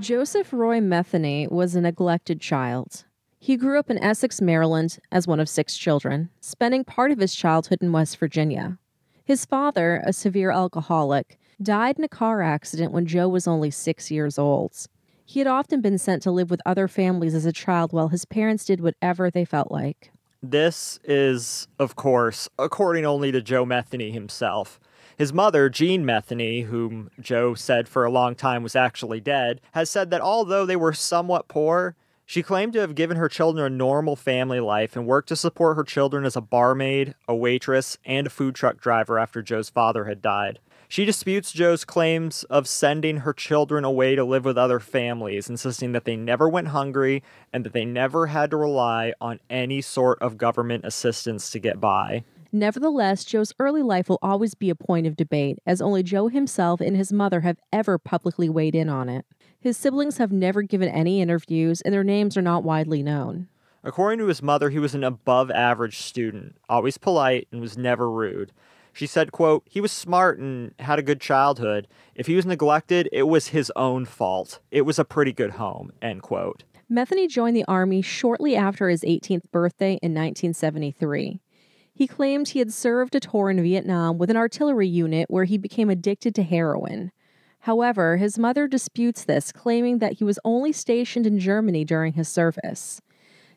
Joseph Roy Metheny was a neglected child. He grew up in Essex, Maryland, as one of six children, spending part of his childhood in West Virginia. His father, a severe alcoholic, died in a car accident when Joe was only six years old. He had often been sent to live with other families as a child while his parents did whatever they felt like. This is, of course, according only to Joe Metheny himself, his mother, Jean Metheny, whom Joe said for a long time was actually dead, has said that although they were somewhat poor, she claimed to have given her children a normal family life and worked to support her children as a barmaid, a waitress, and a food truck driver after Joe's father had died. She disputes Joe's claims of sending her children away to live with other families, insisting that they never went hungry and that they never had to rely on any sort of government assistance to get by. Nevertheless, Joe's early life will always be a point of debate, as only Joe himself and his mother have ever publicly weighed in on it. His siblings have never given any interviews, and their names are not widely known. According to his mother, he was an above average student, always polite, and was never rude. She said, quote, he was smart and had a good childhood. If he was neglected, it was his own fault. It was a pretty good home, end quote. Metheny joined the Army shortly after his 18th birthday in 1973. He claimed he had served a tour in Vietnam with an artillery unit where he became addicted to heroin. However, his mother disputes this, claiming that he was only stationed in Germany during his service.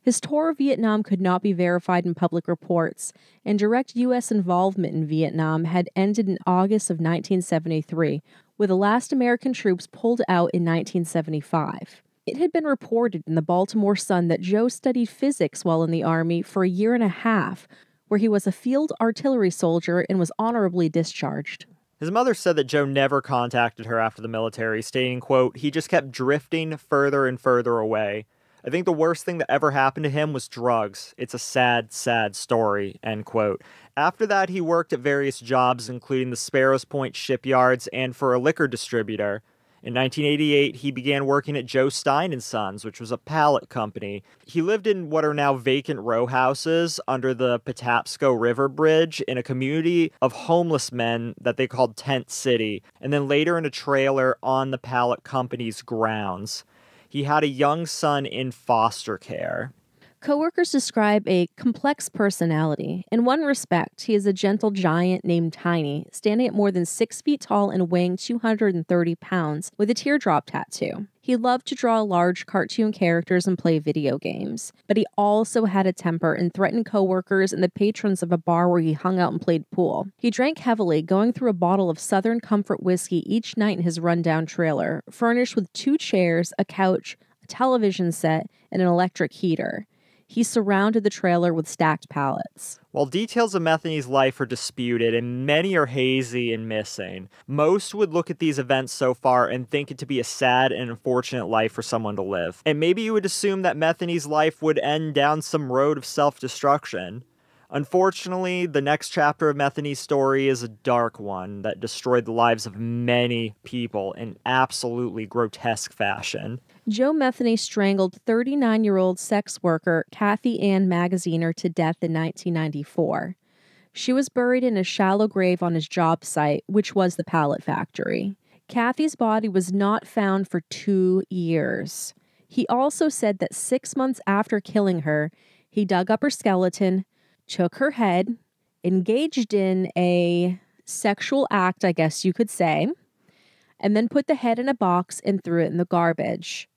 His tour of Vietnam could not be verified in public reports, and direct U.S. involvement in Vietnam had ended in August of 1973, with the last American troops pulled out in 1975. It had been reported in the Baltimore Sun that Joe studied physics while in the Army for a year and a half, where he was a field artillery soldier and was honorably discharged. His mother said that Joe never contacted her after the military, stating, quote, he just kept drifting further and further away. I think the worst thing that ever happened to him was drugs. It's a sad, sad story, end quote. After that, he worked at various jobs, including the Sparrows Point shipyards and for a liquor distributor. In 1988, he began working at Joe Stein and Sons, which was a pallet company. He lived in what are now vacant row houses under the Patapsco River Bridge in a community of homeless men that they called Tent City, and then later in a trailer on the pallet company's grounds. He had a young son in foster care. Coworkers describe a complex personality. In one respect, he is a gentle giant named Tiny, standing at more than six feet tall and weighing 230 pounds, with a teardrop tattoo. He loved to draw large cartoon characters and play video games, but he also had a temper and threatened coworkers and the patrons of a bar where he hung out and played pool. He drank heavily, going through a bottle of Southern Comfort whiskey each night in his rundown trailer, furnished with two chairs, a couch, a television set, and an electric heater he surrounded the trailer with stacked pallets. While details of Metheny's life are disputed and many are hazy and missing, most would look at these events so far and think it to be a sad and unfortunate life for someone to live. And maybe you would assume that Metheny's life would end down some road of self destruction. Unfortunately, the next chapter of Metheny's story is a dark one that destroyed the lives of many people in absolutely grotesque fashion. Joe Metheny strangled 39 year old sex worker Kathy Ann Magaziner to death in 1994. She was buried in a shallow grave on his job site, which was the pallet factory. Kathy's body was not found for two years. He also said that six months after killing her, he dug up her skeleton, took her head, engaged in a sexual act, I guess you could say, and then put the head in a box and threw it in the garbage.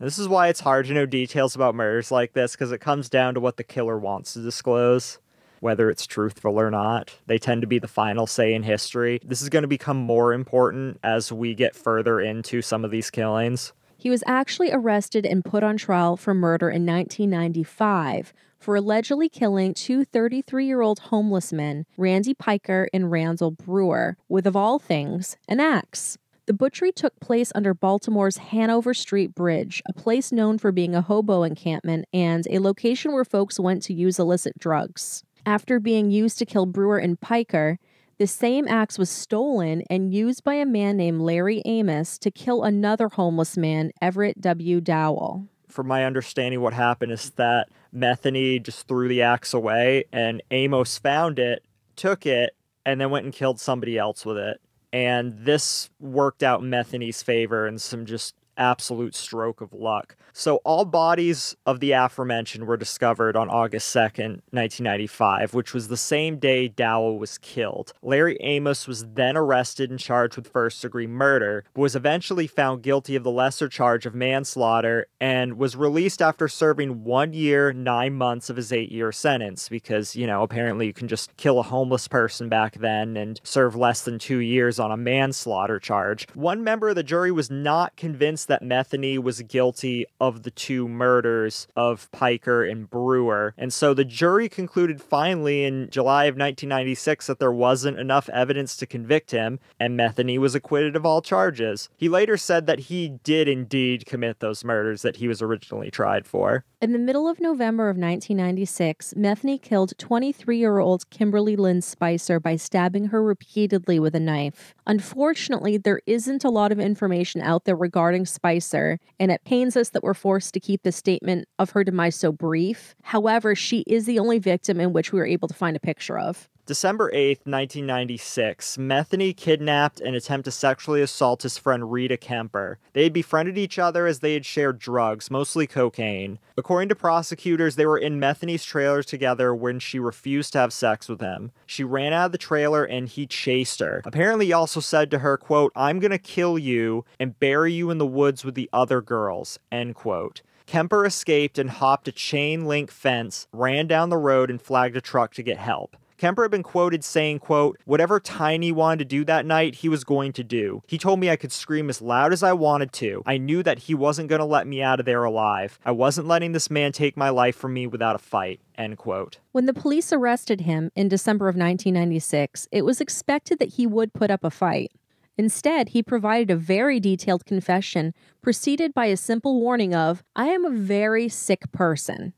This is why it's hard to know details about murders like this because it comes down to what the killer wants to disclose, whether it's truthful or not. They tend to be the final say in history. This is going to become more important as we get further into some of these killings. He was actually arrested and put on trial for murder in 1995 for allegedly killing two 33 year old homeless men, Randy Piker and Randall Brewer, with, of all things, an axe. The butchery took place under Baltimore's Hanover Street Bridge, a place known for being a hobo encampment and a location where folks went to use illicit drugs. After being used to kill Brewer and Piker, the same axe was stolen and used by a man named Larry Amos to kill another homeless man, Everett W. Dowell. From my understanding, what happened is that Metheny just threw the axe away and Amos found it, took it, and then went and killed somebody else with it and this worked out Metheny's favor and some just absolute stroke of luck. So, all bodies of the aforementioned were discovered on August 2nd, 1995, which was the same day Dowell was killed. Larry Amos was then arrested and charged with first degree murder, but was eventually found guilty of the lesser charge of manslaughter and was released after serving one year, nine months of his eight year sentence because, you know, apparently you can just kill a homeless person back then and serve less than two years on a manslaughter charge. One member of the jury was not convinced that Metheny was guilty of the two murders of Piker and Brewer. And so the jury concluded finally in July of 1996 that there wasn't enough evidence to convict him, and Metheny was acquitted of all charges. He later said that he did indeed commit those murders that he was originally tried for. In the middle of November of 1996, Metheny killed 23 year old Kimberly Lynn Spicer by stabbing her repeatedly with a knife. Unfortunately, there isn't a lot of information out there regarding Spicer, and it pains us that we're forced to keep the statement of her demise so brief. However, she is the only victim in which we were able to find a picture of. December 8th, 1996, Metheny kidnapped and attempted to sexually assault his friend Rita Kemper. They had befriended each other as they had shared drugs, mostly cocaine. According to prosecutors, they were in Metheny's trailer together when she refused to have sex with him. She ran out of the trailer and he chased her. Apparently, he also said to her, quote, I'm gonna kill you and bury you in the woods with the other girls, end quote. Kemper escaped and hopped a chain link fence, ran down the road, and flagged a truck to get help. Kemper had been quoted saying, quote, whatever Tiny wanted to do that night, he was going to do. He told me I could scream as loud as I wanted to. I knew that he wasn't going to let me out of there alive. I wasn't letting this man take my life from me without a fight. End quote. When the police arrested him in December of 1996, it was expected that he would put up a fight. Instead, he provided a very detailed confession, preceded by a simple warning of, I am a very sick person.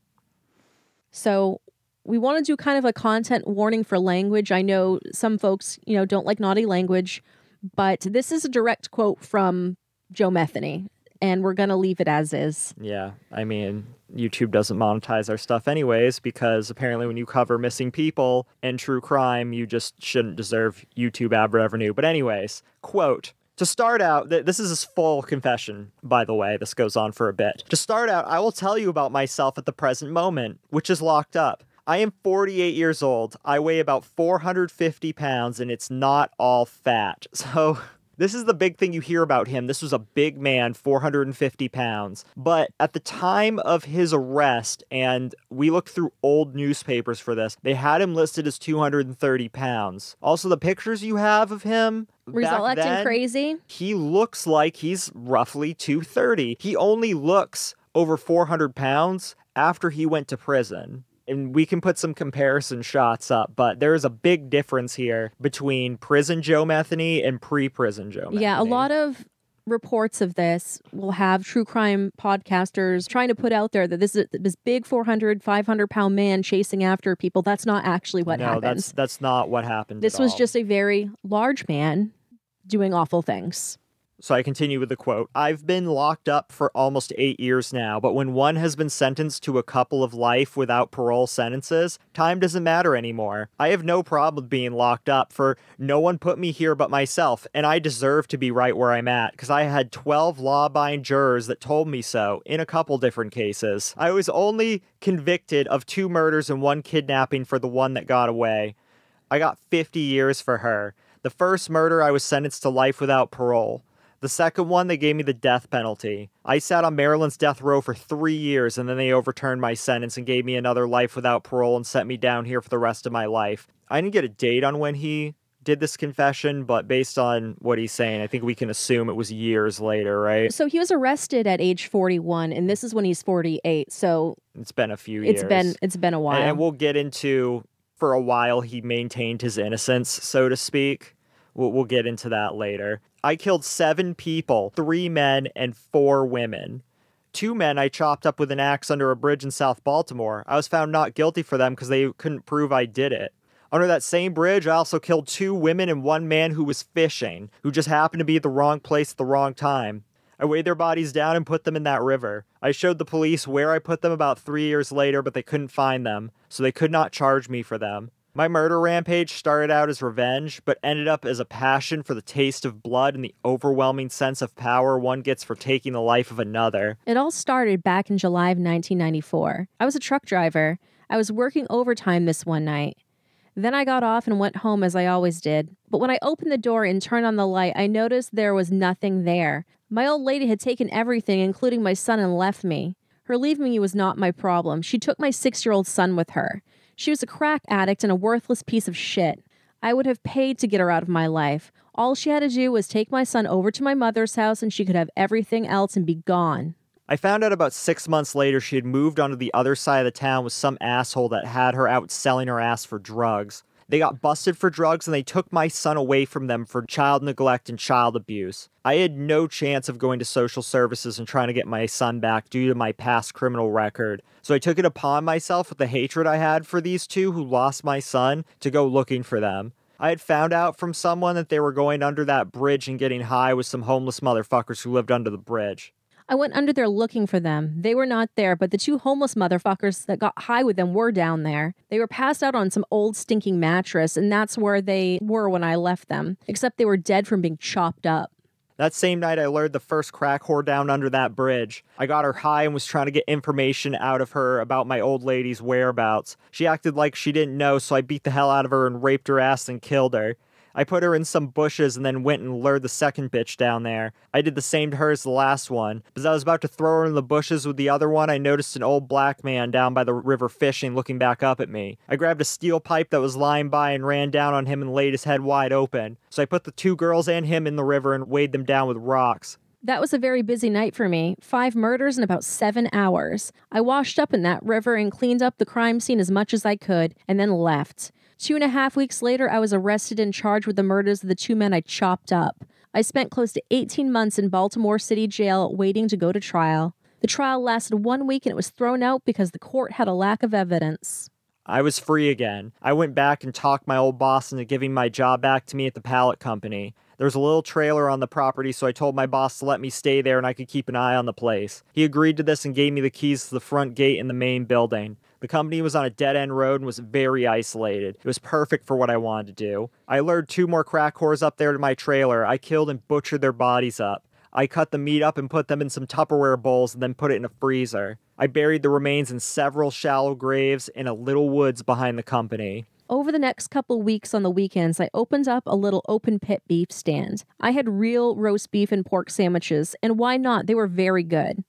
So, we want to do kind of a content warning for language. I know some folks, you know, don't like naughty language, but this is a direct quote from Joe Metheny, and we're going to leave it as is. Yeah. I mean, YouTube doesn't monetize our stuff anyways because apparently when you cover missing people and true crime, you just shouldn't deserve YouTube ad revenue. But anyways, quote to start out, th this is his full confession, by the way. This goes on for a bit. To start out, I will tell you about myself at the present moment, which is locked up. I am 48 years old. I weigh about 450 pounds, and it's not all fat. So, this is the big thing you hear about him. This was a big man, 450 pounds. But at the time of his arrest, and we looked through old newspapers for this, they had him listed as 230 pounds. Also, the pictures you have of him, Result acting then, crazy. He looks like he's roughly 230. He only looks over 400 pounds after he went to prison and we can put some comparison shots up, but there is a big difference here between prison Joe Metheny and pre-prison Joe. Metheny. Yeah, a lot of reports of this will have true crime podcasters trying to put out there that this is this big 400 500 pound man chasing after people that's not actually what no, that's that's not what happened this was all. just a very large man doing awful things so I continue with the quote I've been locked up for almost eight years now, but when one has been sentenced to a couple of life without parole sentences, time doesn't matter anymore. I have no problem being locked up, for no one put me here but myself, and I deserve to be right where I'm at, because I had 12 law abiding jurors that told me so in a couple different cases. I was only convicted of two murders and one kidnapping for the one that got away. I got 50 years for her. The first murder, I was sentenced to life without parole. The second one, they gave me the death penalty. I sat on Maryland's death row for three years, and then they overturned my sentence and gave me another life without parole and sent me down here for the rest of my life. I didn't get a date on when he did this confession, but based on what he's saying, I think we can assume it was years later, right? So he was arrested at age 41, and this is when he's 48. So it's been a few years. It's been it's been a while, and we'll get into for a while he maintained his innocence, so to speak. We'll, we'll get into that later. I killed seven people, three men and four women. Two men I chopped up with an axe under a bridge in South Baltimore. I was found not guilty for them because they couldn't prove I did it. Under that same bridge, I also killed two women and one man who was fishing, who just happened to be at the wrong place at the wrong time. I weighed their bodies down and put them in that river. I showed the police where I put them about three years later, but they couldn't find them, so they could not charge me for them. My murder rampage started out as revenge, but ended up as a passion for the taste of blood and the overwhelming sense of power one gets for taking the life of another. It all started back in July of 1994. I was a truck driver. I was working overtime this one night. Then I got off and went home as I always did. But when I opened the door and turned on the light, I noticed there was nothing there. My old lady had taken everything, including my son, and left me. Her leaving me was not my problem. She took my six year old son with her. She was a crack addict and a worthless piece of shit. I would have paid to get her out of my life. All she had to do was take my son over to my mother's house and she could have everything else and be gone. I found out about six months later she had moved onto the other side of the town with some asshole that had her out selling her ass for drugs. They got busted for drugs and they took my son away from them for child neglect and child abuse. I had no chance of going to social services and trying to get my son back due to my past criminal record. So I took it upon myself with the hatred I had for these two who lost my son to go looking for them. I had found out from someone that they were going under that bridge and getting high with some homeless motherfuckers who lived under the bridge. I went under there looking for them. They were not there, but the two homeless motherfuckers that got high with them were down there. They were passed out on some old stinking mattress, and that's where they were when I left them, except they were dead from being chopped up. That same night, I lured the first crack whore down under that bridge. I got her high and was trying to get information out of her about my old lady's whereabouts. She acted like she didn't know, so I beat the hell out of her and raped her ass and killed her. I put her in some bushes and then went and lured the second bitch down there. I did the same to her as the last one. As I was about to throw her in the bushes with the other one, I noticed an old black man down by the river fishing looking back up at me. I grabbed a steel pipe that was lying by and ran down on him and laid his head wide open. So I put the two girls and him in the river and weighed them down with rocks. That was a very busy night for me. Five murders in about seven hours. I washed up in that river and cleaned up the crime scene as much as I could, and then left. Two and a half weeks later, I was arrested and charged with the murders of the two men I chopped up. I spent close to 18 months in Baltimore City jail waiting to go to trial. The trial lasted one week and it was thrown out because the court had a lack of evidence. I was free again. I went back and talked my old boss into giving my job back to me at the pallet company. There was a little trailer on the property, so I told my boss to let me stay there and I could keep an eye on the place. He agreed to this and gave me the keys to the front gate in the main building. The company was on a dead end road and was very isolated. It was perfect for what I wanted to do. I lured two more crack whores up there to my trailer. I killed and butchered their bodies up. I cut the meat up and put them in some Tupperware bowls and then put it in a freezer. I buried the remains in several shallow graves in a little woods behind the company. Over the next couple weeks on the weekends, I opened up a little open pit beef stand. I had real roast beef and pork sandwiches, and why not? They were very good.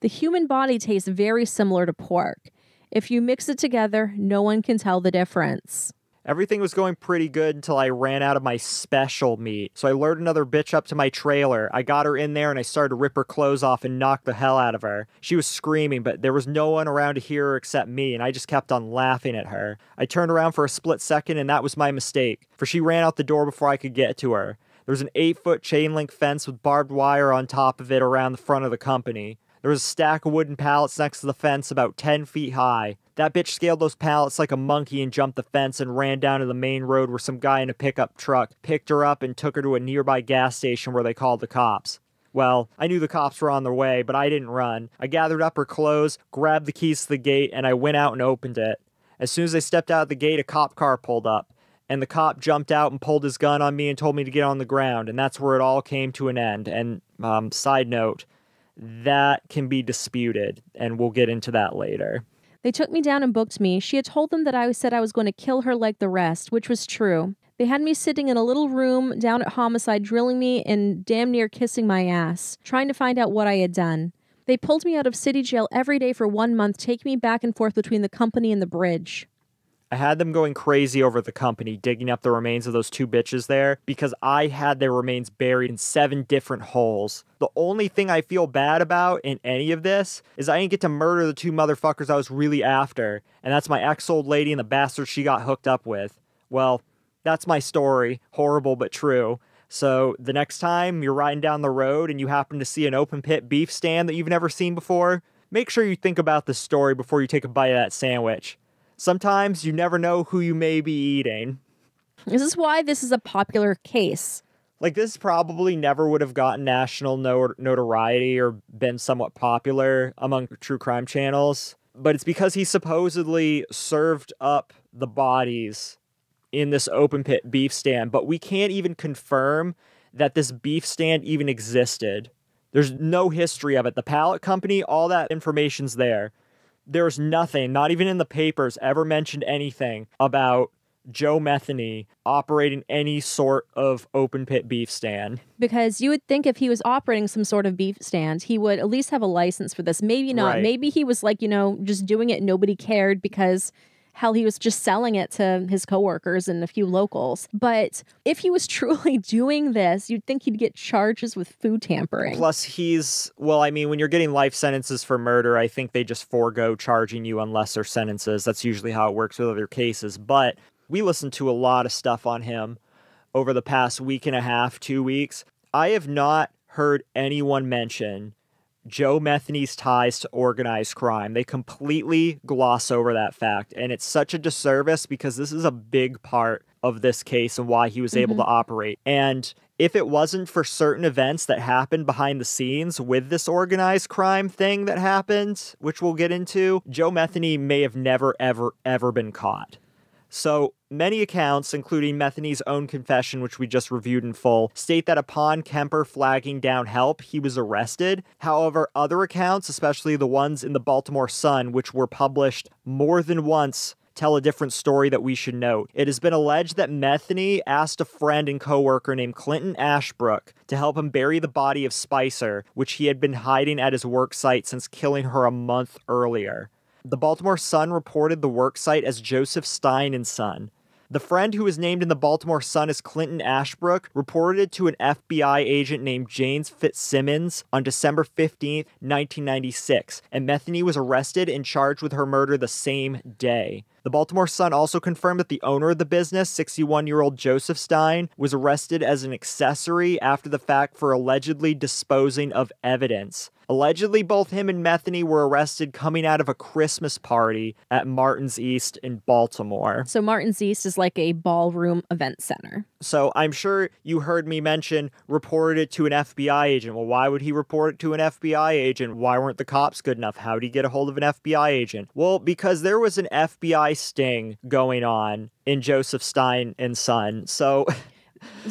The human body tastes very similar to pork. If you mix it together, no one can tell the difference. Everything was going pretty good until I ran out of my special meat. So I lured another bitch up to my trailer. I got her in there and I started to rip her clothes off and knock the hell out of her. She was screaming, but there was no one around to hear her except me, and I just kept on laughing at her. I turned around for a split second, and that was my mistake, for she ran out the door before I could get to her. There was an eight foot chain link fence with barbed wire on top of it around the front of the company. There was a stack of wooden pallets next to the fence about 10 feet high. That bitch scaled those pallets like a monkey and jumped the fence and ran down to the main road where some guy in a pickup truck picked her up and took her to a nearby gas station where they called the cops. Well, I knew the cops were on their way, but I didn't run. I gathered up her clothes, grabbed the keys to the gate, and I went out and opened it. As soon as I stepped out of the gate, a cop car pulled up, and the cop jumped out and pulled his gun on me and told me to get on the ground, and that's where it all came to an end. And, um, side note, that can be disputed, and we'll get into that later. They took me down and booked me. She had told them that I said I was going to kill her like the rest, which was true. They had me sitting in a little room down at homicide, drilling me and damn near kissing my ass, trying to find out what I had done. They pulled me out of city jail every day for one month, taking me back and forth between the company and the bridge. I had them going crazy over the company, digging up the remains of those two bitches there because I had their remains buried in seven different holes. The only thing I feel bad about in any of this is I didn't get to murder the two motherfuckers I was really after, and that's my ex old lady and the bastard she got hooked up with. Well, that's my story. Horrible but true. So the next time you're riding down the road and you happen to see an open pit beef stand that you've never seen before, make sure you think about this story before you take a bite of that sandwich. Sometimes you never know who you may be eating. This is why this is a popular case. Like, this probably never would have gotten national notoriety or been somewhat popular among true crime channels, but it's because he supposedly served up the bodies in this open pit beef stand, but we can't even confirm that this beef stand even existed. There's no history of it. The pallet company, all that information's there there's nothing, not even in the papers, ever mentioned anything about Joe Metheny operating any sort of open pit beef stand. Because you would think if he was operating some sort of beef stand, he would at least have a license for this. Maybe not. Right. Maybe he was like, you know, just doing it. Nobody cared because Hell, he was just selling it to his coworkers and a few locals. But if he was truly doing this, you'd think he'd get charges with food tampering. Plus, he's, well, I mean, when you're getting life sentences for murder, I think they just forego charging you on lesser sentences. That's usually how it works with other cases. But we listened to a lot of stuff on him over the past week and a half, two weeks. I have not heard anyone mention Joe Metheny's ties to organized crime. They completely gloss over that fact. And it's such a disservice because this is a big part of this case and why he was mm-hmm. able to operate. And if it wasn't for certain events that happened behind the scenes with this organized crime thing that happened, which we'll get into, Joe Metheny may have never, ever, ever been caught. So Many accounts, including Metheny's own confession, which we just reviewed in full, state that upon Kemper flagging down help, he was arrested. However, other accounts, especially the ones in the Baltimore Sun, which were published more than once, tell a different story that we should note. It has been alleged that Metheny asked a friend and coworker named Clinton Ashbrook to help him bury the body of Spicer, which he had been hiding at his work site since killing her a month earlier. The Baltimore Sun reported the work site as Joseph Stein and Son, the friend who was named in the Baltimore Sun as Clinton Ashbrook reported to an FBI agent named James Fitzsimmons on December 15, 1996, and Metheny was arrested and charged with her murder the same day. The Baltimore Sun also confirmed that the owner of the business, 61 year old Joseph Stein, was arrested as an accessory after the fact for allegedly disposing of evidence. Allegedly, both him and Metheny were arrested coming out of a Christmas party at Martin's East in Baltimore. So, Martin's East is like a ballroom event center. So, I'm sure you heard me mention reported it to an FBI agent. Well, why would he report it to an FBI agent? Why weren't the cops good enough? How did he get a hold of an FBI agent? Well, because there was an FBI sting going on in Joseph Stein and Son. So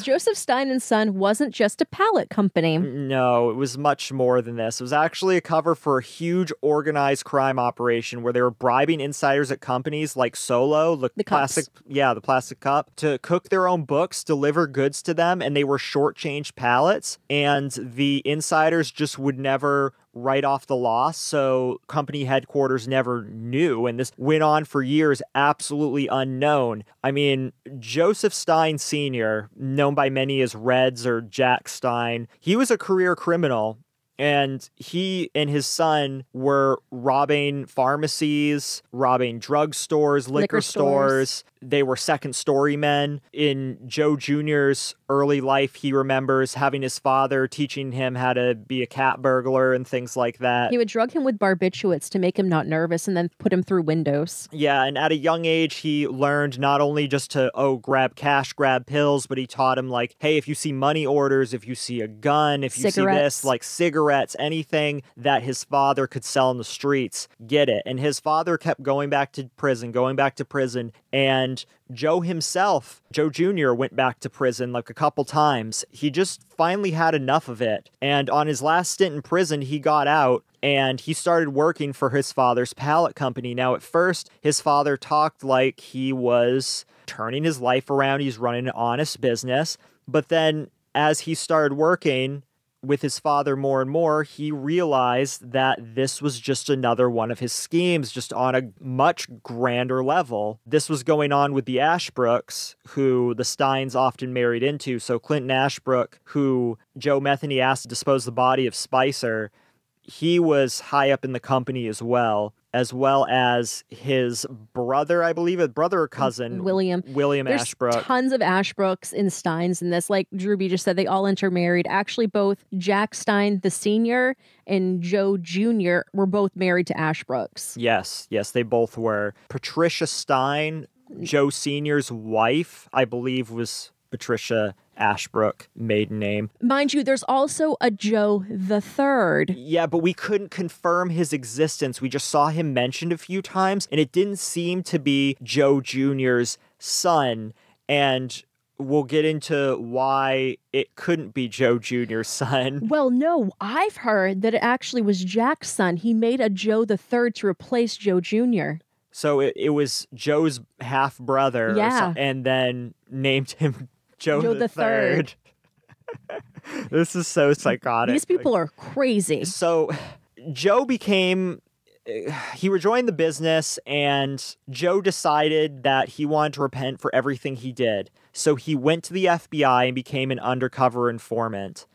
Joseph Stein and Son wasn't just a palette company. No, it was much more than this. It was actually a cover for a huge organized crime operation where they were bribing insiders at companies like Solo, the, the plastic, cups. yeah, the plastic cup, to cook their own books, deliver goods to them, and they were shortchanged pallets. And the insiders just would never write off the loss. So company headquarters never knew. And this went on for years, absolutely unknown. I mean, Joseph Stein Sr., known by many as Reds or Jack Stein, he was a career criminal and he and his son were robbing pharmacies, robbing drugstores, liquor, liquor stores. stores. They were second story men. In Joe Jr.'s early life, he remembers having his father teaching him how to be a cat burglar and things like that. He would drug him with barbiturates to make him not nervous and then put him through windows. Yeah, and at a young age, he learned not only just to, oh, grab cash, grab pills, but he taught him, like, hey, if you see money orders, if you see a gun, if you Cigarettes. see this, like cigarettes cigarettes, anything that his father could sell in the streets, get it. And his father kept going back to prison, going back to prison. And Joe himself, Joe Jr., went back to prison like a couple times. He just finally had enough of it. And on his last stint in prison, he got out and he started working for his father's pallet company. Now, at first, his father talked like he was turning his life around, he's running an honest business. But then as he started working, with his father more and more, he realized that this was just another one of his schemes, just on a much grander level. This was going on with the Ashbrooks, who the Steins often married into. So Clinton Ashbrook, who Joe Metheny asked to dispose the body of Spicer, he was high up in the company as well as well as his brother, I believe, a brother or mm, cousin, William. William There's Ashbrook. Tons of Ashbrooks and Steins in this. Like Drew just said, they all intermarried. Actually, both Jack Stein the senior and Joe Jr. were both married to Ashbrooks. Yes, yes, they both were. Patricia Stein, Joe Sr.'s wife, I believe, was Patricia Ashbrook maiden name. Mind you, there's also a Joe the Third. Yeah, but we couldn't confirm his existence. We just saw him mentioned a few times, and it didn't seem to be Joe Jr.'s son. And we'll get into why it couldn't be Joe Jr.'s son. Well, no, I've heard that it actually was Jack's son. He made a Joe the Third to replace Joe Jr. So it, it was Joe's half brother, yeah. and then named him Joe, Joe the, the third. third. this is so psychotic. These people like, are crazy. So Joe became eh, he rejoined the business and Joe decided that he wanted to repent for everything he did. So he went to the FBI and became an undercover informant.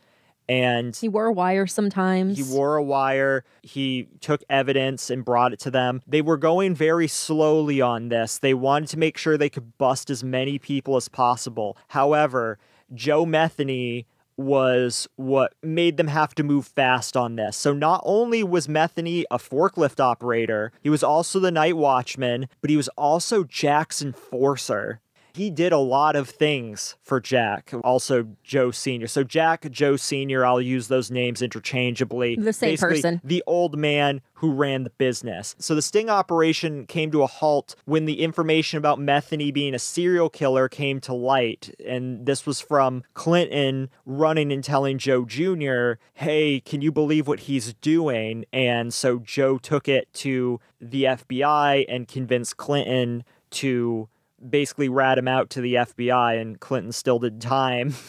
And he wore a wire sometimes. He wore a wire. He took evidence and brought it to them. They were going very slowly on this. They wanted to make sure they could bust as many people as possible. However, Joe Metheny was what made them have to move fast on this. So not only was Metheny a forklift operator, he was also the night watchman, but he was also Jack's enforcer. He did a lot of things for Jack, also Joe Sr. So, Jack, Joe Sr., I'll use those names interchangeably. The same Basically, person. The old man who ran the business. So, the sting operation came to a halt when the information about Metheny being a serial killer came to light. And this was from Clinton running and telling Joe Jr., hey, can you believe what he's doing? And so, Joe took it to the FBI and convinced Clinton to basically rat him out to the FBI, and Clinton still did time.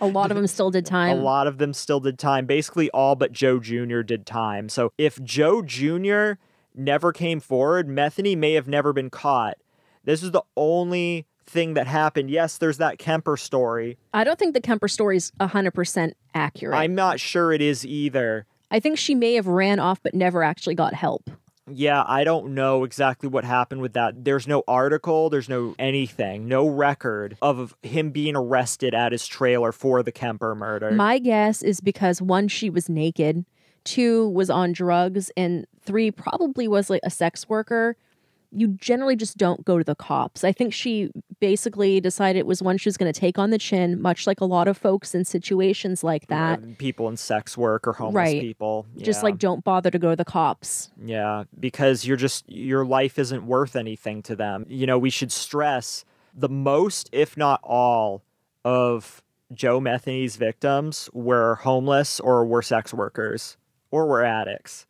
A lot of them still did time. A lot of them still did time. Basically, all but Joe Jr. did time. So if Joe Jr. never came forward, Metheny may have never been caught. This is the only thing that happened. Yes, there's that Kemper story. I don't think the Kemper story is 100% accurate. I'm not sure it is either. I think she may have ran off but never actually got help. Yeah, I don't know exactly what happened with that. There's no article, there's no anything, no record of him being arrested at his trailer for the Kemper murder. My guess is because one, she was naked, two, was on drugs, and three, probably was like a sex worker you generally just don't go to the cops. I think she basically decided it was one she was going to take on the chin, much like a lot of folks in situations like that. people in sex work or homeless right. people. Yeah. Just like don't bother to go to the cops. Yeah, because you're just, your life isn't worth anything to them. You know, we should stress the most, if not all, of Joe Metheny's victims were homeless or were sex workers or were addicts.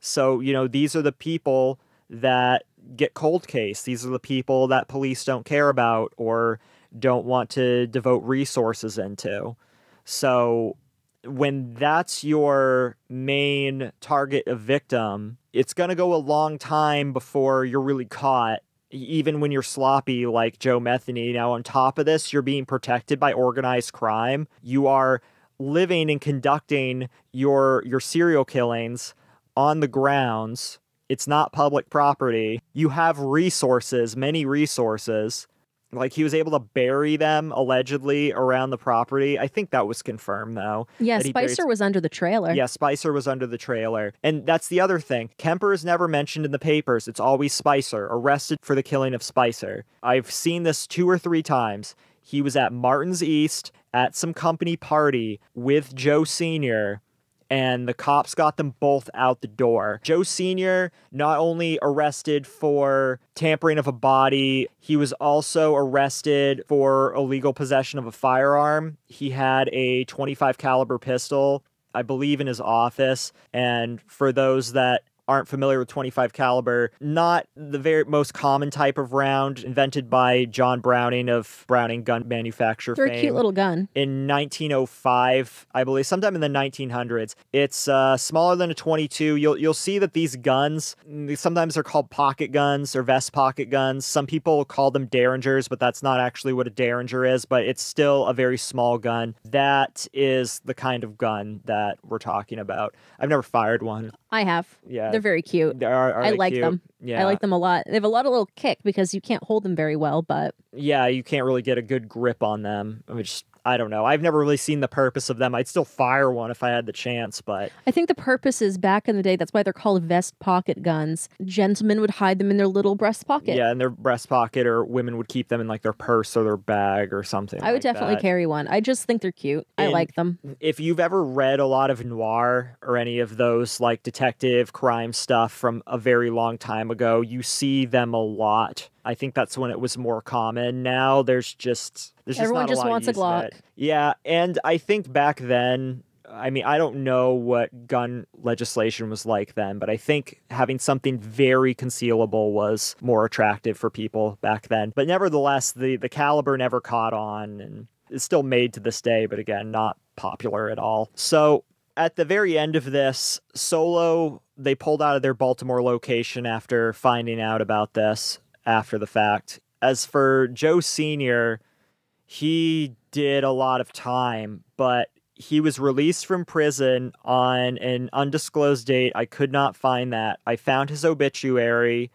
So, you know, these are the people that get cold case. These are the people that police don't care about or don't want to devote resources into. So when that's your main target of victim, it's going to go a long time before you're really caught. Even when you're sloppy, like Joe Metheny. Now, on top of this, you're being protected by organized crime. You are living and conducting your your serial killings on the grounds it's not public property. You have resources, many resources. Like he was able to bury them allegedly around the property. I think that was confirmed though. Yeah, Spicer buried... was under the trailer. Yeah, Spicer was under the trailer. And that's the other thing. Kemper is never mentioned in the papers. It's always Spicer, arrested for the killing of Spicer. I've seen this two or three times. He was at Martin's East at some company party with Joe Sr and the cops got them both out the door. Joe Sr. not only arrested for tampering of a body, he was also arrested for illegal possession of a firearm. He had a 25 caliber pistol I believe in his office. And for those that aren't familiar with 25 caliber, not the very most common type of round invented by John Browning of Browning Gun Manufacture. fame. cute little gun. In 1905, I believe, sometime in the 1900s. It's uh, smaller than a 22. You'll you'll see that these guns sometimes they're called pocket guns or vest pocket guns. Some people call them derringers, but that's not actually what a derringer is. But it's still a very small gun. That is the kind of gun that we're talking about. I've never fired one. I have. Yeah they're very cute. They are, are I they like cute? them. Yeah. I like them a lot. They have a lot of little kick because you can't hold them very well, but yeah, you can't really get a good grip on them, which I don't know. I've never really seen the purpose of them. I'd still fire one if I had the chance, but I think the purpose is back in the day. That's why they're called vest pocket guns. Gentlemen would hide them in their little breast pocket. Yeah, in their breast pocket, or women would keep them in like their purse or their bag or something. I would like definitely that. carry one. I just think they're cute. And I like them. If you've ever read a lot of noir or any of those like detective crime stuff from a very long time ago, you see them a lot I think that's when it was more common. Now there's just there's just everyone just a wants a Glock. Yeah, and I think back then, I mean, I don't know what gun legislation was like then, but I think having something very concealable was more attractive for people back then. But nevertheless, the the caliber never caught on, and it's still made to this day, but again, not popular at all. So at the very end of this, Solo they pulled out of their Baltimore location after finding out about this after the fact. As for Joe Sr., he did a lot of time, but he was released from prison on an undisclosed date. I could not find that. I found his obituary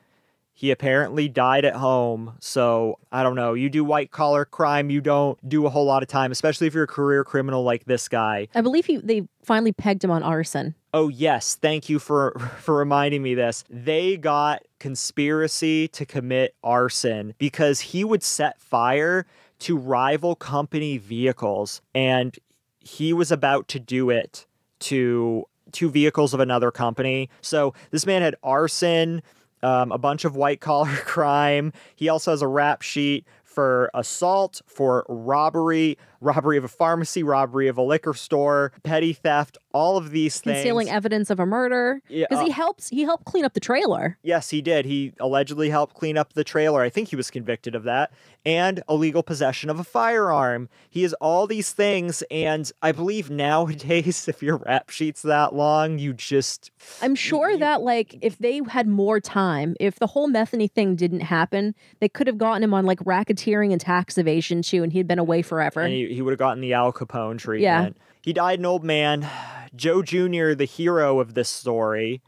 he apparently died at home. So I don't know. You do white collar crime, you don't do a whole lot of time, especially if you're a career criminal like this guy. I believe he, they finally pegged him on arson. Oh yes, thank you for for reminding me this. They got conspiracy to commit arson because he would set fire to rival company vehicles and he was about to do it to two vehicles of another company. So this man had arson, um, a bunch of white collar crime. He also has a rap sheet for assault, for robbery, robbery of a pharmacy, robbery of a liquor store, petty theft, all of these things concealing evidence of a murder because yeah, uh, he helps he helped clean up the trailer yes he did he allegedly helped clean up the trailer i think he was convicted of that and illegal possession of a firearm he is all these things and i believe nowadays if your rap sheet's that long you just i'm sure you, that like if they had more time if the whole metheny thing didn't happen they could have gotten him on like racketeering and tax evasion too and he'd been away forever and he, he would have gotten the al capone treatment yeah he died an old man. Joe Jr., the hero of this story,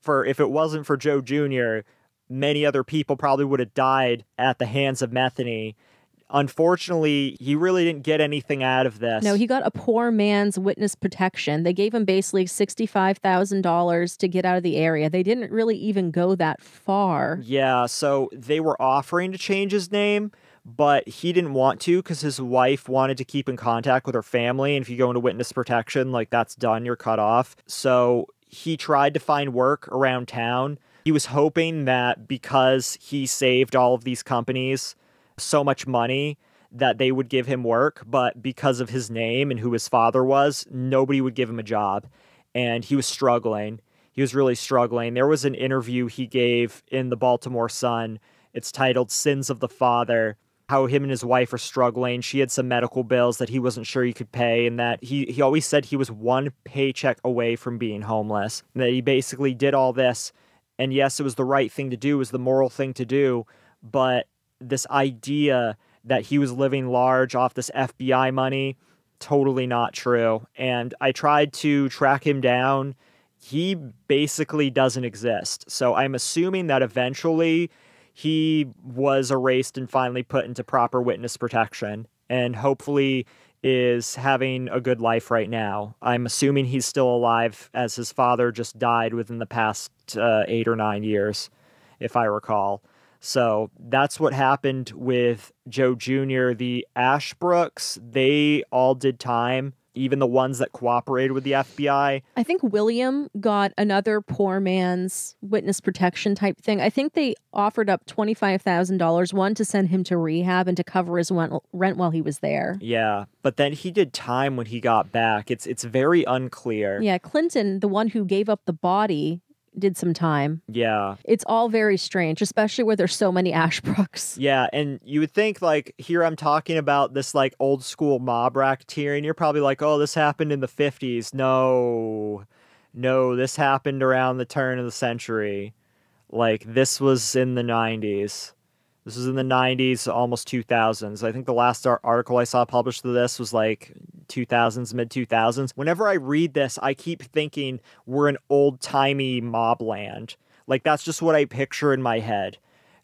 for if it wasn't for Joe Jr., many other people probably would have died at the hands of Metheny. Unfortunately, he really didn't get anything out of this. No, he got a poor man's witness protection. They gave him basically $65,000 to get out of the area. They didn't really even go that far. Yeah, so they were offering to change his name, but he didn't want to because his wife wanted to keep in contact with her family. And if you go into witness protection, like that's done, you're cut off. So he tried to find work around town. He was hoping that because he saved all of these companies so much money, that they would give him work, but because of his name and who his father was, nobody would give him a job. And he was struggling. He was really struggling. There was an interview he gave in the Baltimore Sun. It's titled Sins of the Father how him and his wife are struggling. She had some medical bills that he wasn't sure he could pay, and that he, he always said he was one paycheck away from being homeless. And that he basically did all this. And yes, it was the right thing to do, it was the moral thing to do. But this idea that he was living large off this FBI money, totally not true. And I tried to track him down. He basically doesn't exist. So I'm assuming that eventually he was erased and finally put into proper witness protection and hopefully is having a good life right now. I'm assuming he's still alive as his father just died within the past uh, eight or nine years, if I recall. So that's what happened with Joe Jr. The Ashbrooks, they all did time even the ones that cooperated with the FBI. I think William got another poor man's witness protection type thing. I think they offered up $25,000 one to send him to rehab and to cover his rent while he was there. Yeah, but then he did time when he got back. It's it's very unclear. Yeah, Clinton, the one who gave up the body, did some time. Yeah. It's all very strange, especially where there's so many Ashbrooks. Yeah, and you would think like here I'm talking about this like old school mob racketeering. You're probably like, oh, this happened in the fifties. No. No, this happened around the turn of the century. Like this was in the nineties. This was in the 90s, almost 2000s. I think the last article I saw published to this was like 2000s, mid 2000s. Whenever I read this, I keep thinking we're an old timey mob land. Like that's just what I picture in my head.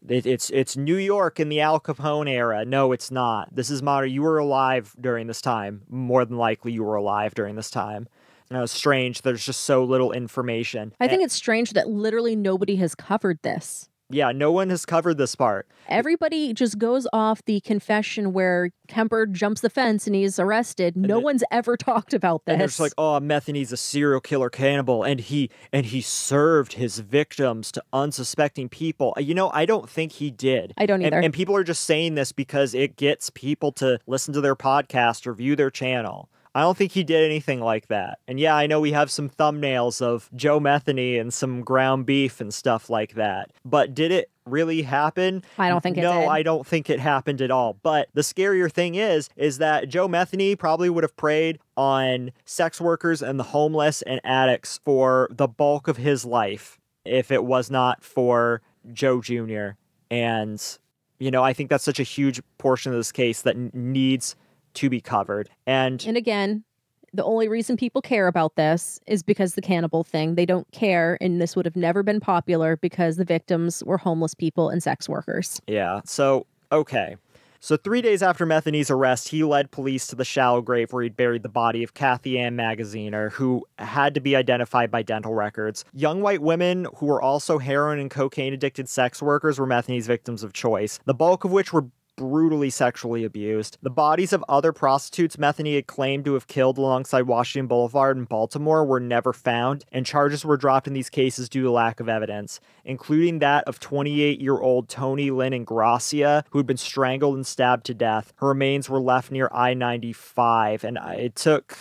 It, it's it's New York in the Al Capone era. No, it's not. This is modern. You were alive during this time. More than likely, you were alive during this time. You know, strange. There's just so little information. I think and, it's strange that literally nobody has covered this. Yeah, no one has covered this part. Everybody just goes off the confession where Kemper jumps the fence and he's arrested. And no it, one's ever talked about this. And it's like, oh, Metheny's a serial killer cannibal, and he and he served his victims to unsuspecting people. Uh, you know, I don't think he did. I don't either. And, and people are just saying this because it gets people to listen to their podcast or view their channel. I don't think he did anything like that. And yeah, I know we have some thumbnails of Joe Metheny and some ground beef and stuff like that. But did it really happen? I don't think no, I don't think it happened at all. But the scarier thing is, is that Joe Metheny probably would have preyed on sex workers and the homeless and addicts for the bulk of his life if it was not for Joe Jr. And, you know, I think that's such a huge portion of this case that needs to be covered. And and again, the only reason people care about this is because the cannibal thing. They don't care, and this would have never been popular because the victims were homeless people and sex workers. Yeah. So okay. So, three days after Metheny's arrest, he led police to the shallow grave where he'd buried the body of Kathy Ann Magaziner, who had to be identified by dental records. Young white women who were also heroin and cocaine addicted sex workers were Metheny's victims of choice, the bulk of which were brutally sexually abused. The bodies of other prostitutes Metheny had claimed to have killed alongside Washington Boulevard in Baltimore were never found, and charges were dropped in these cases due to lack of evidence, including that of 28 year old Tony Lynn Ingracia, who had been strangled and stabbed to death. Her remains were left near I 95, and it took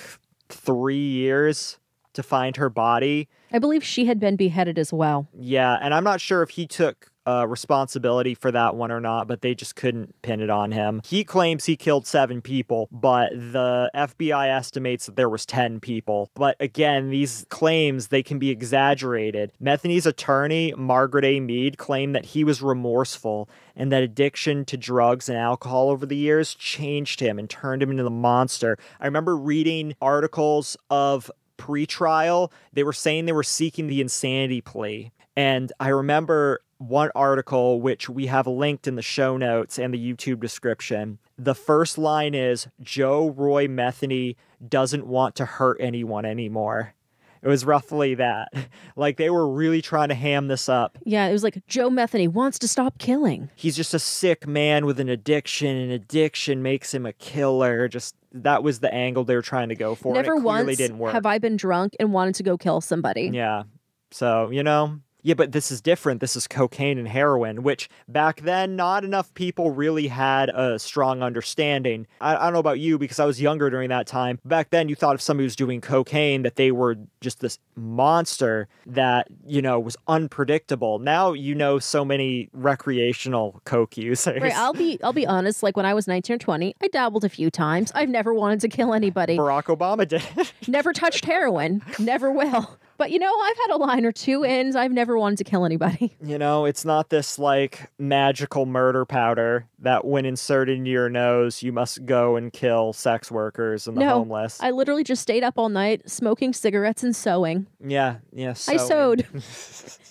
three years to find her body. I believe she had been beheaded as well. Yeah, and I'm not sure if he took uh, responsibility for that one or not, but they just couldn't pin it on him. He claims he killed seven people, but the FBI estimates that there was 10 people. But again, these claims, they can be exaggerated. Metheny's attorney, Margaret A. Mead, claimed that he was remorseful and that addiction to drugs and alcohol over the years changed him and turned him into the monster. I remember reading articles of pre-trial, they were saying they were seeking the insanity plea. And I remember one article which we have linked in the show notes and the YouTube description. The first line is Joe Roy Metheny doesn't want to hurt anyone anymore. It was roughly that. Like they were really trying to ham this up. Yeah, it was like Joe Metheny wants to stop killing. He's just a sick man with an addiction, and addiction makes him a killer. Just that was the angle they were trying to go for. Never once have I been drunk and wanted to go kill somebody. Yeah. So, you know, yeah, but this is different. This is cocaine and heroin, which back then, not enough people really had a strong understanding. I, I, don't know about you because I was younger during that time. Back then, you thought if somebody was doing cocaine that they were just this monster that, you know, was unpredictable. Now you know so many recreational coke users. Right. I'll be I'll be honest, like when I was 19 or 20, I dabbled a few times. I've never wanted to kill anybody. Barack Obama did. never touched heroin. Never will. But you know, I've had a line or two ends. I've never wanted to kill anybody. You know, it's not this like magical murder powder that when inserted into your nose, you must go and kill sex workers and the no, homeless. I literally just stayed up all night smoking cigarettes and sewing. Yeah, yes. Yeah, I sewed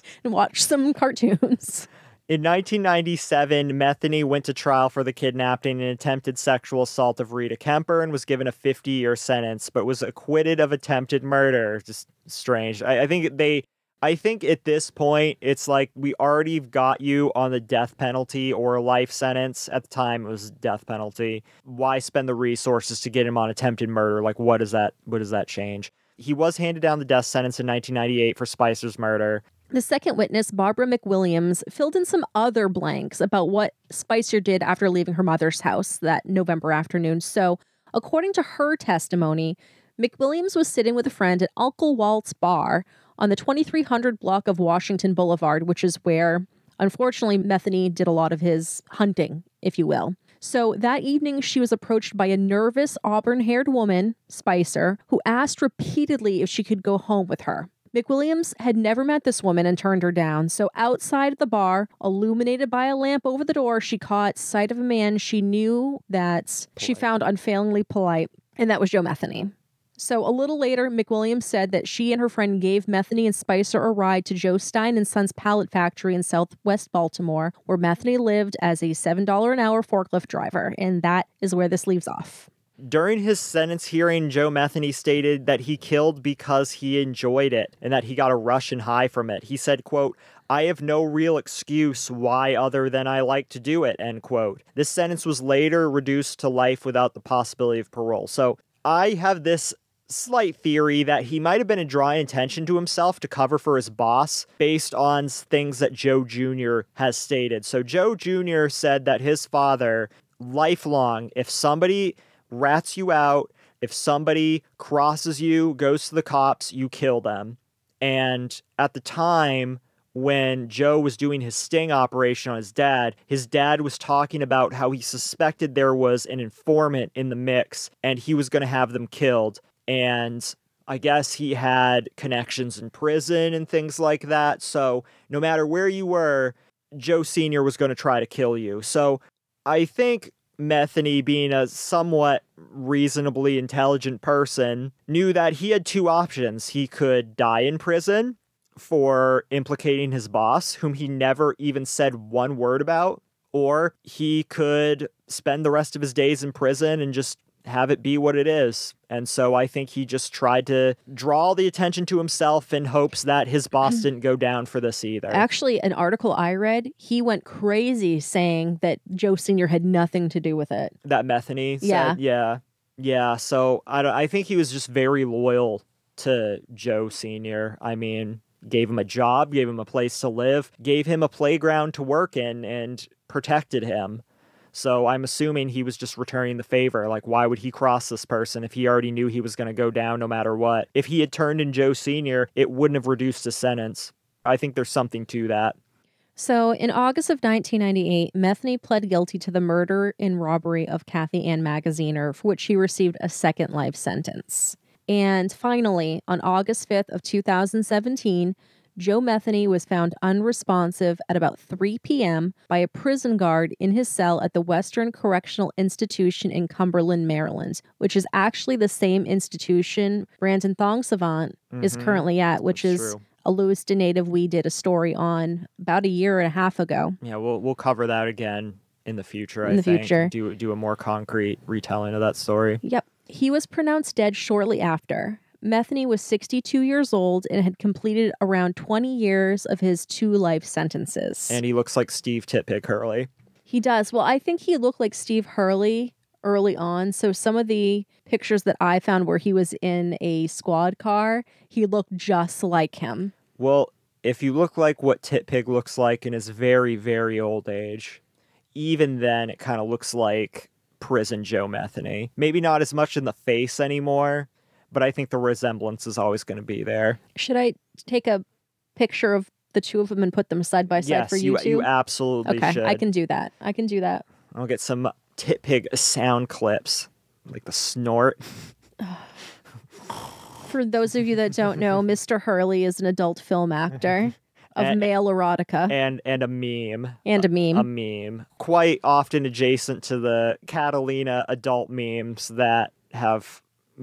and watched some cartoons. In 1997, Metheny went to trial for the kidnapping and attempted sexual assault of Rita Kemper and was given a 50 year sentence, but was acquitted of attempted murder. Just strange. I, I think they. I think at this point, it's like we already got you on the death penalty or a life sentence. At the time, it was death penalty. Why spend the resources to get him on attempted murder? Like, what does that? What does that change? He was handed down the death sentence in 1998 for Spicer's murder. The second witness, Barbara McWilliams, filled in some other blanks about what Spicer did after leaving her mother's house that November afternoon. So, according to her testimony, McWilliams was sitting with a friend at Uncle Walt's bar on the 2300 block of Washington Boulevard, which is where, unfortunately, Metheny did a lot of his hunting, if you will. So that evening, she was approached by a nervous auburn haired woman, Spicer, who asked repeatedly if she could go home with her. McWilliams had never met this woman and turned her down, so outside the bar, illuminated by a lamp over the door, she caught sight of a man she knew that polite. she found unfailingly polite, and that was Joe Metheny. So a little later, McWilliams said that she and her friend gave Metheny and Spicer a ride to Joe Stein and Son's pallet factory in southwest Baltimore, where Metheny lived as a $7 an hour forklift driver. And that is where this leaves off. During his sentence hearing, Joe Metheny stated that he killed because he enjoyed it and that he got a rush and high from it. He said, quote, I have no real excuse why other than I like to do it, end quote. This sentence was later reduced to life without the possibility of parole. So I have this slight theory that he might have been a dry intention to himself to cover for his boss based on things that Joe Jr. has stated. So Joe Jr. said that his father, lifelong, if somebody rats you out. If somebody crosses you, goes to the cops, you kill them. And at the time when Joe was doing his sting operation on his dad, his dad was talking about how he suspected there was an informant in the mix and he was going to have them killed. And I guess he had connections in prison and things like that. So no matter where you were, Joe Sr. was going to try to kill you. So I think Metheny, being a somewhat reasonably intelligent person, knew that he had two options. He could die in prison for implicating his boss, whom he never even said one word about, or he could spend the rest of his days in prison and just have it be what it is. And so I think he just tried to draw the attention to himself in hopes that his boss didn't go down for this either. Actually, an article I read, he went crazy saying that Joe Sr. had nothing to do with it. That Metheny said, yeah. yeah. Yeah. So I, I think he was just very loyal to Joe Sr. I mean, gave him a job, gave him a place to live, gave him a playground to work in, and protected him. So I'm assuming he was just returning the favor. Like, why would he cross this person if he already knew he was going to go down no matter what? If he had turned in Joe Sr., it wouldn't have reduced his sentence. I think there's something to that. So, in August of 1998, Metheny pled guilty to the murder and robbery of Kathy Ann Magaziner, for which he received a second life sentence. And finally, on August 5th of 2017, Joe Metheny was found unresponsive at about 3 p.m. by a prison guard in his cell at the Western Correctional Institution in Cumberland, Maryland, which is actually the same institution Brandon Thong Savant mm-hmm. is currently at, which That's is. True a Lewiston native we did a story on about a year and a half ago. Yeah, we'll we'll cover that again in the future. In I the think. future, do do a more concrete retelling of that story. Yep, he was pronounced dead shortly after. Metheny was 62 years old and had completed around 20 years of his two life sentences. And he looks like Steve Titpick Hurley. He does. Well, I think he looked like Steve Hurley early on. So some of the pictures that I found where he was in a squad car, he looked just like him. Well, if you look like what Titpig looks like in his very, very old age, even then it kind of looks like prison Joe Metheny. Maybe not as much in the face anymore, but I think the resemblance is always going to be there. Should I take a picture of the two of them and put them side by side yes, for you? Yes, you absolutely okay, should. I can do that. I can do that. I'll get some tit pig sound clips, like the snort. for those of you that don't know, Mr. Hurley is an adult film actor. of and, male erotica and and a meme and a meme a, a, meme quite often adjacent to the catalina adult memes that have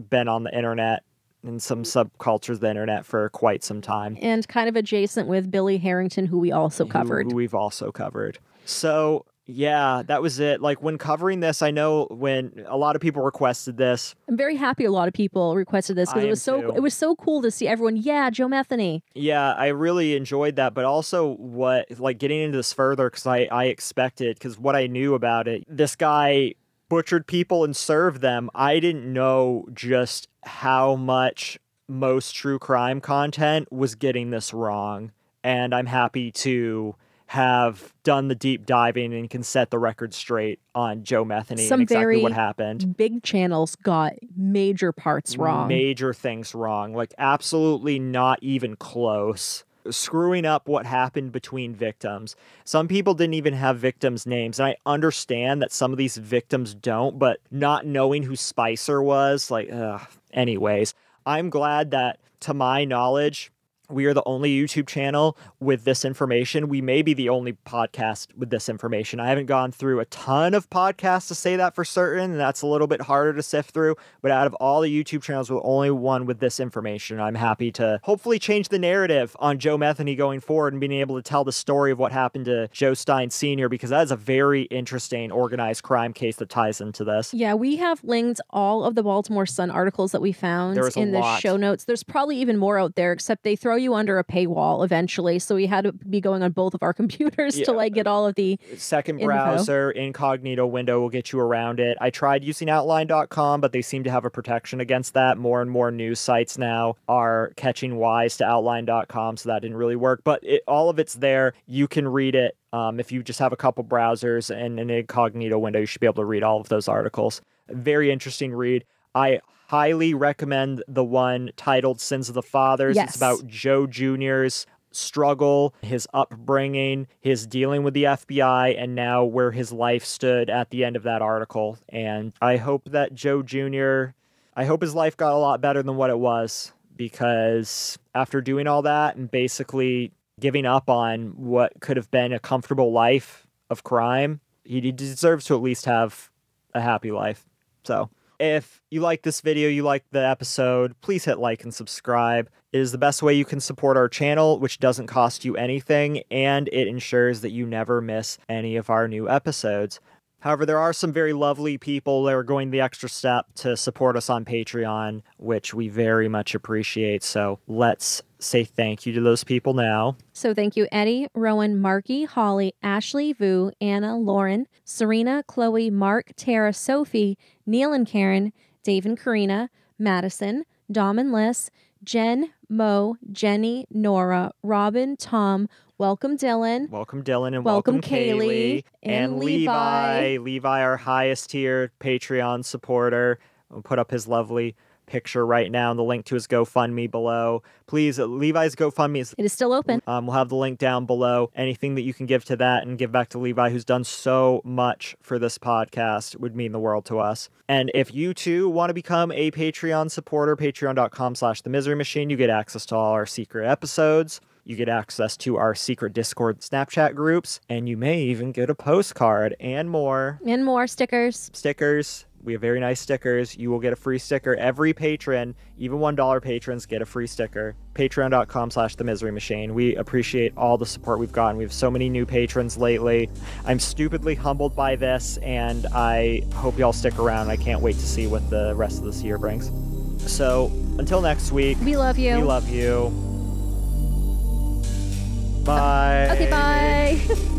been on the internet in some subcultures of the internet for quite some time. And kind of adjacent with Billy Harrington, who we also covered. Who we've also covered. So yeah, that was it. Like when covering this, I know when a lot of people requested this. I'm very happy a lot of people requested this because it was so too. it was so cool to see everyone. Yeah, Joe Metheny. Yeah, I really enjoyed that, but also what like getting into this further because I I expected because what I knew about it, this guy butchered people and served them, I didn't know just how much most true crime content was getting this wrong. And I'm happy to have done the deep diving and can set the record straight on Joe Metheny Some and exactly what happened. Big channels got major parts wrong. Major things wrong. Like absolutely not even close screwing up what happened between victims. Some people didn't even have victims' names. And I understand that some of these victims don't, but not knowing who Spicer was, like, ugh. anyways, I'm glad that to my knowledge, we are the only YouTube channel with this information. We may be the only podcast with this information. I haven't gone through a ton of podcasts to say that for certain. that's a little bit harder to sift through. But out of all the YouTube channels, we're only one with this information. I'm happy to hopefully change the narrative on Joe Metheny going forward and being able to tell the story of what happened to Joe Stein Sr., because that is a very interesting organized crime case that ties into this. Yeah, we have linked all of the Baltimore Sun articles that we found in lot. the show notes. There's probably even more out there, except they throw you under a paywall eventually. So we had to be going on both of our computers yeah. to like get all of the second info. browser incognito window will get you around it. I tried using outline.com, but they seem to have a protection against that. More and more news sites now are catching wise to outline.com, so that didn't really work. But it, all of it's there. You can read it. Um, if you just have a couple browsers and an incognito window, you should be able to read all of those articles. Very interesting read. I highly recommend the one titled Sins of the Fathers. Yes. It's about Joe Jr.'s struggle, his upbringing, his dealing with the FBI, and now where his life stood at the end of that article. And I hope that Joe Jr., I hope his life got a lot better than what it was because after doing all that and basically giving up on what could have been a comfortable life of crime, he deserves to at least have a happy life. So. If you like this video, you like the episode, please hit like and subscribe. It is the best way you can support our channel, which doesn't cost you anything, and it ensures that you never miss any of our new episodes. However, there are some very lovely people that are going the extra step to support us on Patreon, which we very much appreciate. So let's say thank you to those people now. So thank you, Eddie, Rowan, Marky, Holly, Ashley, Vu, Anna, Lauren, Serena, Chloe, Mark, Tara, Sophie, Neil and Karen, Dave and Karina, Madison, Dom and Liz, Jen, Mo, Jenny, Nora, Robin, Tom, Welcome Dylan. Welcome Dylan and welcome, welcome Kaylee, Kaylee and, and Levi. Levi. Levi, our highest tier Patreon supporter, put up his lovely picture right now and the link to his GoFundMe below. Please, uh, Levi's GoFundMe is it is still open. Um, we'll have the link down below. Anything that you can give to that and give back to Levi, who's done so much for this podcast, would mean the world to us. And if you too want to become a Patreon supporter, Patreon.com/slash The Misery Machine, you get access to all our secret episodes. You get access to our secret Discord Snapchat groups, and you may even get a postcard and more. And more stickers. Stickers. We have very nice stickers. You will get a free sticker. Every patron, even $1 patrons, get a free sticker. Patreon.com slash The Misery Machine. We appreciate all the support we've gotten. We have so many new patrons lately. I'm stupidly humbled by this, and I hope y'all stick around. I can't wait to see what the rest of this year brings. So until next week. We love you. We love you. Bye. Okay, bye.